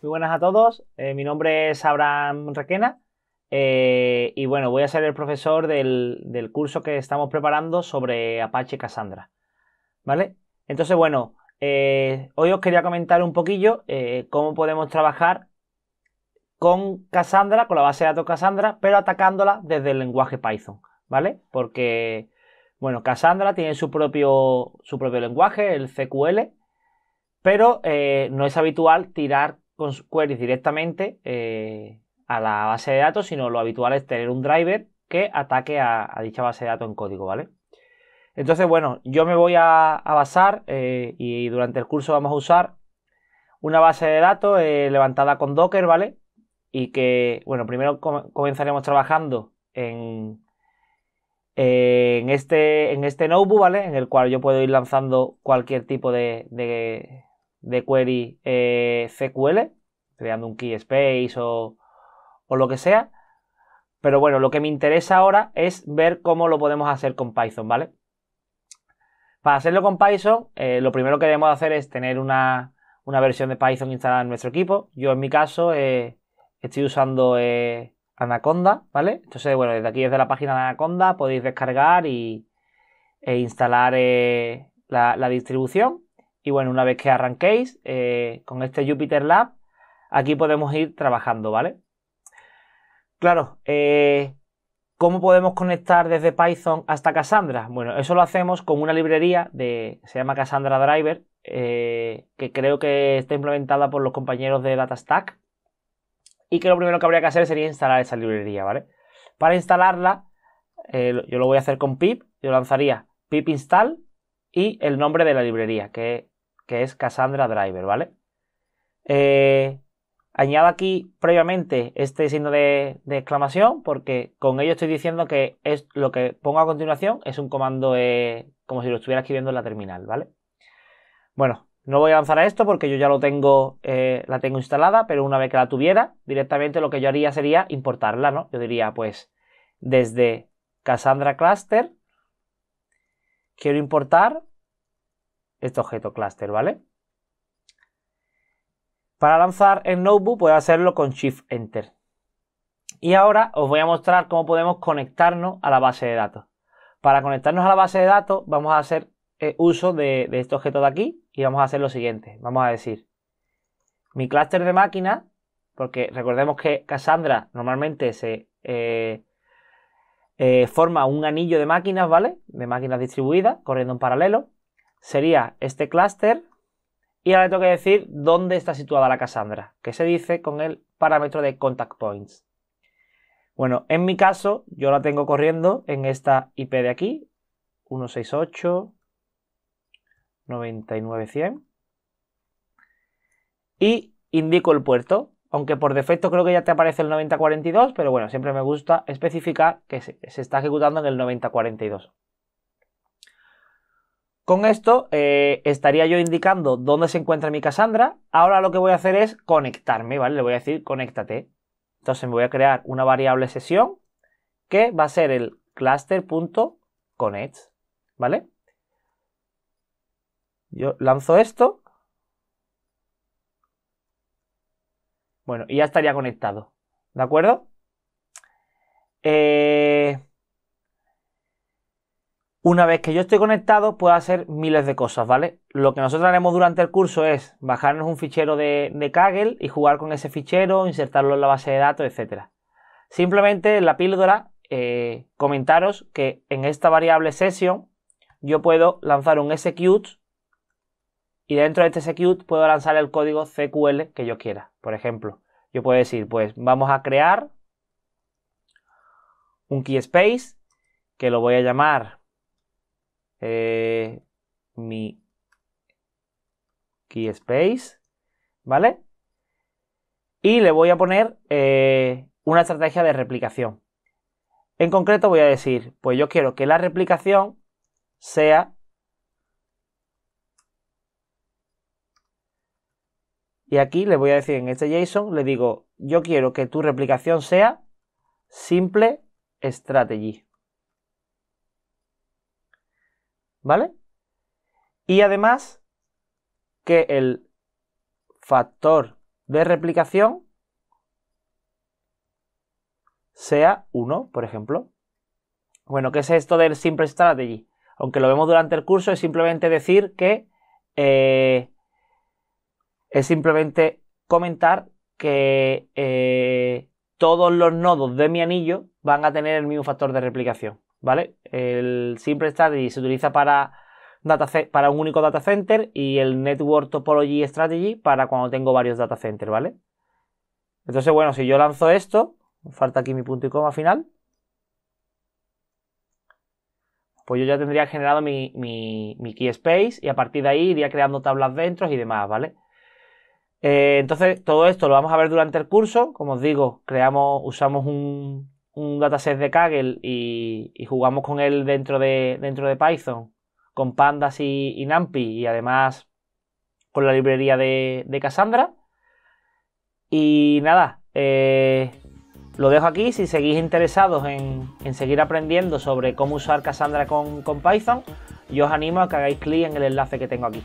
Muy buenas a todos, eh, mi nombre es Abraham Requena eh, y bueno, voy a ser el profesor del, curso que estamos preparando sobre Apache Cassandra. ¿Vale? Entonces, bueno, eh, hoy os quería comentar un poquillo cómo podemos trabajar con Cassandra, con la base de datos Cassandra, pero atacándola desde el lenguaje Python, ¿vale? Porque, bueno, Cassandra tiene su propio, su propio lenguaje, el CQL, pero no es habitual tirar con queries directamente eh, a la base de datos, sino lo habitual es tener un driver que ataque a, dicha base de datos en código, ¿vale? Entonces, bueno, yo me voy a, basar eh, y durante el curso vamos a usar una base de datos eh, levantada con Docker, ¿vale? Y que, bueno, primero comenzaremos trabajando en, en, este, en este notebook, ¿vale? En el cual yo puedo ir lanzando cualquier tipo de de query cql eh, creando un key space o, lo que sea. Pero bueno, lo que me interesa ahora es ver cómo lo podemos hacer con Python, ¿vale? Para hacerlo con Python, eh, lo primero que debemos hacer es tener una, versión de Python instalada en nuestro equipo. Yo en mi caso eh, estoy usando Anaconda, ¿vale? Entonces, bueno, desde aquí, desde la página de Anaconda, podéis descargar y, e instalar la, distribución. Y bueno, una vez que arranquéis eh, con este Jupyter Lab, aquí podemos ir trabajando, ¿vale? Claro, eh, ¿cómo podemos conectar desde Python hasta Cassandra? Bueno, eso lo hacemos con una librería de, se llama Cassandra Driver, eh, que creo que está implementada por los compañeros de DataStack. Y que lo primero que habría que hacer sería instalar esa librería, ¿vale? Para instalarla, yo lo voy a hacer con pip, yo lanzaría pip install y el nombre de la librería, que que es Cassandra Driver, ¿vale? Eh, añado aquí previamente este signo de, exclamación porque con ello estoy diciendo que es lo que pongo a continuación es un comando eh, como si lo estuviera escribiendo en la terminal, ¿vale? Bueno, no voy a avanzar a esto porque yo ya lo tengo, eh, la tengo instalada, pero una vez que la tuviera, directamente lo que yo haría sería importarla, ¿no? Yo diría, pues, desde Cassandra Cluster, quiero importar este objeto cluster, ¿vale? Para lanzar el notebook puedo hacerlo con Shift Enter. Y ahora os voy a mostrar cómo podemos conectarnos a la base de datos. Para conectarnos a la base de datos vamos a hacer eh, uso de, este objeto de aquí y vamos a hacer lo siguiente. Vamos a decir mi clúster de máquinas porque recordemos que Cassandra normalmente se eh, eh, forma un anillo de máquinas, ¿vale? De máquinas distribuidas corriendo en paralelo sería este clúster y ahora le tengo que decir dónde está situada la Cassandra, que se dice con el parámetro de contact points. Bueno, en mi caso, yo la tengo corriendo en esta IP de aquí, 168 99100 y indico el puerto, aunque por defecto creo que ya te aparece el 9042, pero bueno, siempre me gusta especificar que se, se está ejecutando en el 9042. Con esto eh, estaría yo indicando dónde se encuentra mi Cassandra. Ahora lo que voy a hacer es conectarme, ¿vale? Le voy a decir conéctate. Entonces me voy a crear una variable sesión que va a ser el cluster.connect, ¿vale? Yo lanzo esto. Bueno, y ya estaría conectado, ¿de acuerdo? Eh... Una vez que yo estoy conectado, puedo hacer miles de cosas, ¿vale? Lo que nosotros haremos durante el curso es bajarnos un fichero de, Kaggle y jugar con ese fichero, insertarlo en la base de datos, etc. Simplemente en la píldora, eh, comentaros que en esta variable session yo puedo lanzar un execute y dentro de este execute puedo lanzar el código CQL que yo quiera. Por ejemplo, yo puedo decir, pues vamos a crear un key space que lo voy a llamar eh, mi key space, ¿vale? Y le voy a poner eh, una estrategia de replicación. En concreto voy a decir, pues yo quiero que la replicación sea Y aquí le voy a decir en este JSON, le digo, yo quiero que tu replicación sea simple strategy. ¿Vale? Y además que el factor de replicación sea 1, por ejemplo. Bueno, ¿qué es esto del simple strategy? Aunque lo vemos durante el curso, es simplemente decir que eh, es simplemente comentar que eh, todos los nodos de mi anillo van a tener el mismo factor de replicación. ¿vale? El Simple Strategy se utiliza para, data, para un único data center y el Network Topology Strategy para cuando tengo varios data centers, ¿vale? Entonces, bueno, si yo lanzo esto, falta aquí mi punto y coma final, pues yo ya tendría generado mi, mi, key space y a partir de ahí iría creando tablas dentro y demás, ¿vale? Eh, entonces, todo esto lo vamos a ver durante el curso. Como os digo, creamos, usamos un, un dataset de Kaggle y, jugamos con él dentro de, dentro de Python, con Pandas y, y, NumPy y además con la librería de, de Cassandra. Y nada, eh, lo dejo aquí. Si seguís interesados en, en, seguir aprendiendo sobre cómo usar Cassandra con, con Python, yo os animo a que hagáis clic en el enlace que tengo aquí.